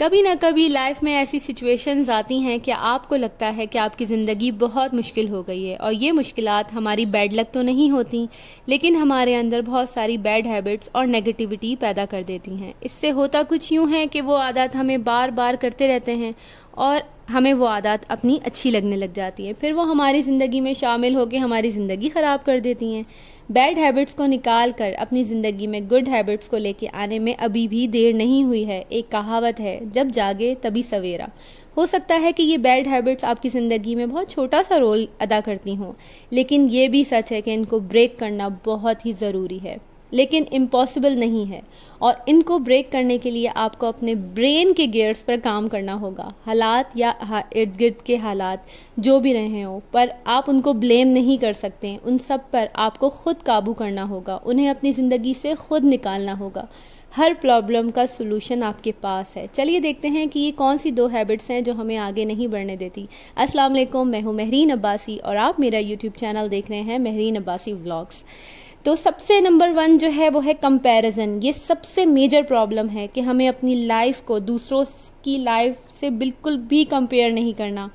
कभी ना कभी लाइफ में ऐसी सिचुएशंस आती हैं कि आपको लगता है कि आपकी ज़िंदगी बहुत मुश्किल हो गई है और ये मुश्किल हमारी बैड लक तो नहीं होती लेकिन हमारे अंदर बहुत सारी बैड हैबिट्स और नेगेटिविटी पैदा कर देती हैं इससे होता कुछ यूँ है कि वो आदत हमें बार बार करते रहते हैं और हमें वो आदत अपनी अच्छी लगने लग जाती है फिर वो हमारी ज़िंदगी में शामिल होकर हमारी ज़िंदगी ख़राब कर देती हैं बैड हैबिट्स को निकाल कर अपनी ज़िंदगी में गुड हैबिट्स को लेके आने में अभी भी देर नहीं हुई है एक कहावत है जब जागे तभी सवेरा हो सकता है कि ये बैड हैबिट्स आपकी ज़िंदगी में बहुत छोटा सा रोल अदा करती हों लेकिन ये भी सच है कि इनको ब्रेक करना बहुत ही ज़रूरी है लेकिन इम्पॉसिबल नहीं है और इनको ब्रेक करने के लिए आपको अपने ब्रेन के गेयर्स पर काम करना होगा हालात या इर्द गिर्द के हालात जो भी रहे हों पर आप उनको ब्लेम नहीं कर सकते उन सब पर आपको खुद काबू करना होगा उन्हें अपनी ज़िंदगी से खुद निकालना होगा हर प्रॉब्लम का सलूशन आपके पास है चलिए देखते हैं कि ये कौन सी दो हैबिट्स हैं जो हमें आगे नहीं बढ़ने देती असलम मैं हूँ महरीन अब्बासी और आप मेरा यूट्यूब चैनल देख रहे हैं महरीन अब्बासी व्लॉग्स तो सबसे नंबर वन जो है वो है कंपैरिजन ये सबसे मेजर प्रॉब्लम है कि हमें अपनी लाइफ को दूसरों की लाइफ से बिल्कुल भी कंपेयर नहीं करना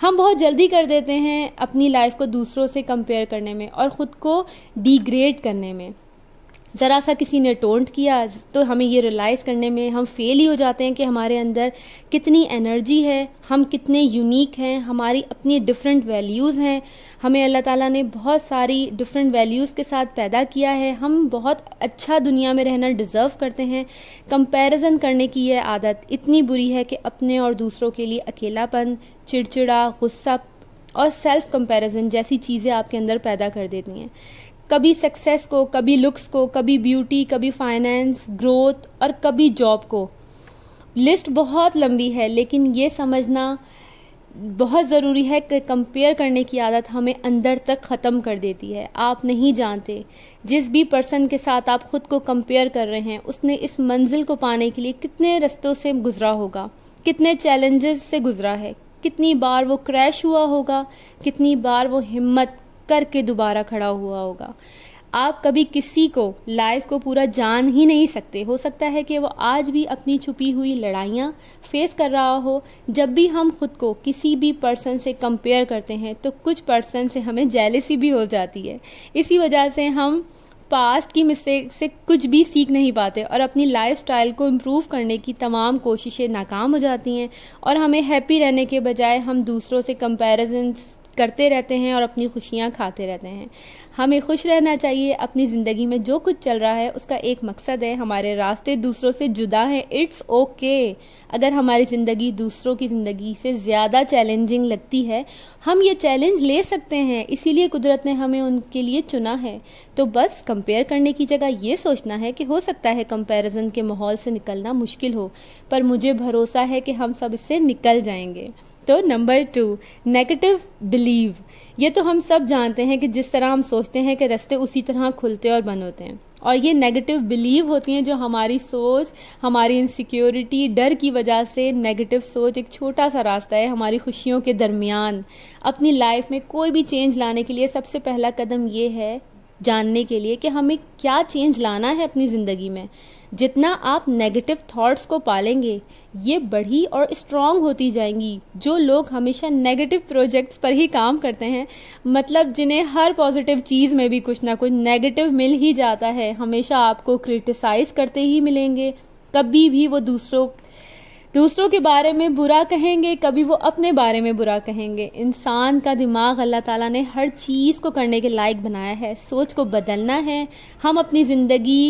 हम बहुत जल्दी कर देते हैं अपनी लाइफ को दूसरों से कंपेयर करने में और ख़ुद को डिग्रेड करने में ज़रा सा किसी ने टोंट किया तो हमें ये रियलाइज़ करने में हम फेल ही हो जाते हैं कि हमारे अंदर कितनी एनर्जी है हम कितने यूनिक हैं हमारी अपनी डिफरेंट वैल्यूज़ हैं हमें अल्लाह ताला ने बहुत सारी डिफरेंट वैल्यूज़ के साथ पैदा किया है हम बहुत अच्छा दुनिया में रहना डिज़र्व करते हैं कंपैरिजन करने की यह आदत इतनी बुरी है कि अपने और दूसरों के लिए अकेलापन चिड़चिड़ा गुस्सा और सेल्फ कंपैरिजन जैसी चीज़ें आपके अंदर पैदा कर देती हैं कभी सक्सेस को कभी लुक्स को कभी ब्यूटी कभी फाइनेंस ग्रोथ और कभी जॉब को लिस्ट बहुत लंबी है लेकिन ये समझना बहुत ज़रूरी है कि कंपेयर करने की आदत हमें अंदर तक ख़त्म कर देती है आप नहीं जानते जिस भी पर्सन के साथ आप खुद को कंपेयर कर रहे हैं उसने इस मंजिल को पाने के लिए कितने रस्तों से गुजरा होगा कितने चैलेंजेस से गुजरा है कितनी बार वो क्रैश हुआ होगा कितनी बार वो हिम्मत करके दोबारा खड़ा हुआ होगा आप कभी किसी को लाइफ को पूरा जान ही नहीं सकते हो सकता है कि वो आज भी अपनी छुपी हुई लड़ाइयाँ फेस कर रहा हो जब भी हम खुद को किसी भी पर्सन से कंपेयर करते हैं तो कुछ पर्सन से हमें जेलेसी भी हो जाती है इसी वजह से हम पास्ट की मिस्टेक से कुछ भी सीख नहीं पाते और अपनी लाइफ स्टाइल को इम्प्रूव करने की तमाम कोशिशें नाकाम हो जाती हैं और हमें हैप्पी रहने के बजाय हम दूसरों से कंपेरिजन करते रहते हैं और अपनी खुशियाँ खाते रहते हैं हमें खुश रहना चाहिए अपनी ज़िंदगी में जो कुछ चल रहा है उसका एक मकसद है हमारे रास्ते दूसरों से जुदा हैं इट्स ओके अगर हमारी ज़िंदगी दूसरों की ज़िंदगी से ज़्यादा चैलेंजिंग लगती है हम ये चैलेंज ले सकते हैं इसीलिए कुदरत ने हमें उनके लिए चुना है तो बस कंपेयर करने की जगह ये सोचना है कि हो सकता है कंपेरिजन के माहौल से निकलना मुश्किल हो पर मुझे भरोसा है कि हम सब इससे निकल जाएंगे तो नंबर टू नेगेटिव बिलीव ये तो हम सब जानते हैं कि जिस तरह हम सोचते हैं कि रास्ते उसी तरह खुलते और बंद होते हैं और ये नेगेटिव बिलीव होती हैं जो हमारी सोच हमारी इनसिक्योरिटी डर की वजह से नेगेटिव सोच एक छोटा सा रास्ता है हमारी खुशियों के दरमियान अपनी लाइफ में कोई भी चेंज लाने के लिए सबसे पहला कदम ये है जानने के लिए कि हमें क्या चेंज लाना है अपनी ज़िंदगी में जितना आप नेगेटिव थॉट्स को पालेंगे ये बढ़ी और स्ट्रांग होती जाएंगी जो लोग हमेशा नेगेटिव प्रोजेक्ट्स पर ही काम करते हैं मतलब जिन्हें हर पॉजिटिव चीज़ में भी कुछ ना कुछ नेगेटिव मिल ही जाता है हमेशा आपको क्रिटिसाइज़ करते ही मिलेंगे कभी भी वो दूसरों दूसरों के बारे में बुरा कहेंगे कभी वो अपने बारे में बुरा कहेंगे इंसान का दिमाग अल्लाह ताला ने हर चीज़ को करने के लायक बनाया है सोच को बदलना है हम अपनी ज़िंदगी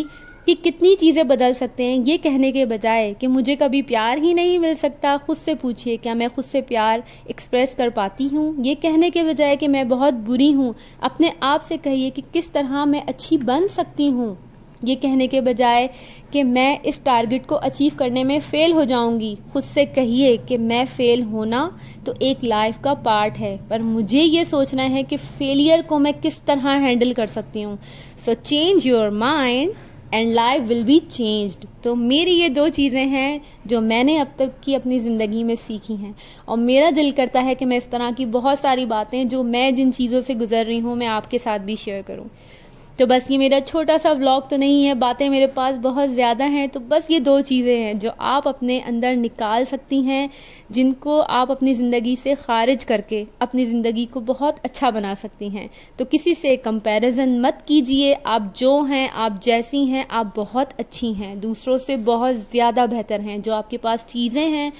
कि कितनी चीज़ें बदल सकते हैं ये कहने के बजाय कि मुझे कभी प्यार ही नहीं मिल सकता खुद से पूछिए क्या मैं खुद से प्यार एक्सप्रेस कर पाती हूँ ये कहने के बजाय कि मैं बहुत बुरी हूँ अपने आप से कहिए कि किस तरह मैं अच्छी बन सकती हूँ ये कहने के बजाय कि मैं इस टारगेट को अचीव करने में फ़ेल हो जाऊंगी खुद से कहिए कि मैं फ़ेल होना तो एक लाइफ का पार्ट है पर मुझे ये सोचना है कि फेलियर को मैं किस तरह हैंडल कर सकती हूँ so change your mind and life will be changed तो मेरी ये दो चीज़ें हैं जो मैंने अब तक की अपनी ज़िंदगी में सीखी हैं और मेरा दिल करता है कि मैं इस तरह की बहुत सारी बातें जो मैं जिन चीज़ों से गुजर रही हूँ मैं आपके साथ भी शेयर करूँ तो बस ये मेरा छोटा सा व्लॉग तो नहीं है बातें मेरे पास बहुत ज़्यादा हैं तो बस ये दो चीज़ें हैं जो आप अपने अंदर निकाल सकती हैं जिनको आप अपनी ज़िंदगी से खारिज करके अपनी ज़िंदगी को बहुत अच्छा बना सकती हैं तो किसी से कंपैरिजन मत कीजिए आप जो हैं आप जैसी हैं आप बहुत अच्छी हैं दूसरों से बहुत ज़्यादा बेहतर हैं जो आपके पास चीज़ें हैं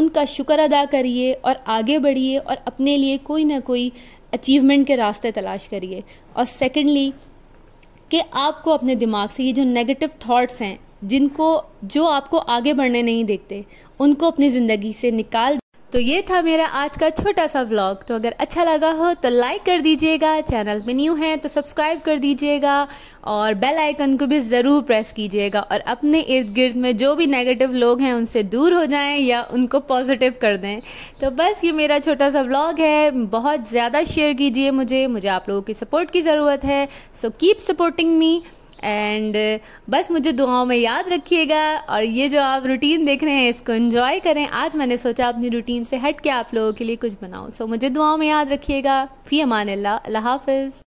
उनका शुक्र अदा करिए और आगे बढ़िए और अपने लिए कोई ना कोई अचीवमेंट के रास्ते तलाश करिए और सेकेंडली कि आपको अपने दिमाग से ये जो नेगेटिव थॉट्स हैं जिनको जो आपको आगे बढ़ने नहीं देखते उनको अपनी ज़िंदगी से निकाल तो ये था मेरा आज का छोटा सा व्लॉग तो अगर अच्छा लगा हो तो लाइक कर दीजिएगा चैनल पे न्यू हैं तो सब्सक्राइब कर दीजिएगा और बेल आइकन को भी ज़रूर प्रेस कीजिएगा और अपने इर्द गिर्द में जो भी नेगेटिव लोग हैं उनसे दूर हो जाएं या उनको पॉजिटिव कर दें तो बस ये मेरा छोटा सा व्लॉग है बहुत ज़्यादा शेयर कीजिए मुझे मुझे आप लोगों की सपोर्ट की ज़रूरत है so keep supporting me and uh, बस मुझे दुआओं में याद रखिएगा और ये जो आप रूटीन देख रहे हैं इसको इन्जॉय करें आज मैंने सोचा अपनी रूटीन से हट के आप लोगों के लिए कुछ बनाऊँ सो so, मुझे दुआओं में याद रखिएगा फ़ी अमान अल्लाह हाफिज़